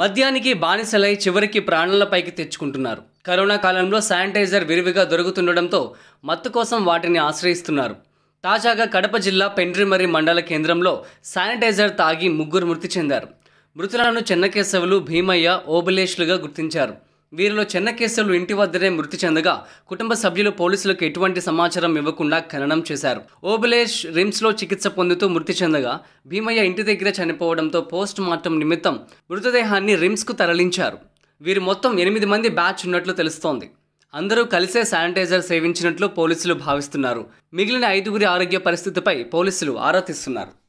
మద్యానికి బానిసలై చివరికి ప్రాణాలపైకి తెచ్చుకుంటున్నారు కరోనా కాలంలో శానిటైజర్ విరివిగా దొరుకుతుండడంతో మత్తు కోసం వాటిని ఆశ్రయిస్తున్నారు తాజాగా కడప జిల్లా పెండ్రిమరి మండల కేంద్రంలో శానిటైజర్ తాగి ముగ్గురు మృతి చెందారు మృతులను చెన్నకేశవులు భీమయ్య ఓబలేష్లుగా గుర్తించారు వీరిలో చెన్నకేశవులు ఇంటి వద్దనే మృతి చెందగా కుటుంబ సభ్యులు పోలీసులకు ఎటువంటి సమాచారం ఇవ్వకుండా ఖననం చేశారు ఓబులేష్ రిమ్స్లో చికిత్స పొందుతూ మృతి చెందగా భీమయ్య ఇంటి దగ్గర చనిపోవడంతో పోస్ట్ మార్టం నిమిత్తం మృతదేహాన్ని రిమ్స్కు తరలించారు వీరు మొత్తం ఎనిమిది మంది బ్యాచ్ ఉన్నట్లు తెలుస్తోంది అందరూ కలిసే శానిటైజర్ సేవించినట్లు పోలీసులు భావిస్తున్నారు మిగిలిన ఐదుగురి ఆరోగ్య పరిస్థితిపై పోలీసులు ఆరా తీస్తున్నారు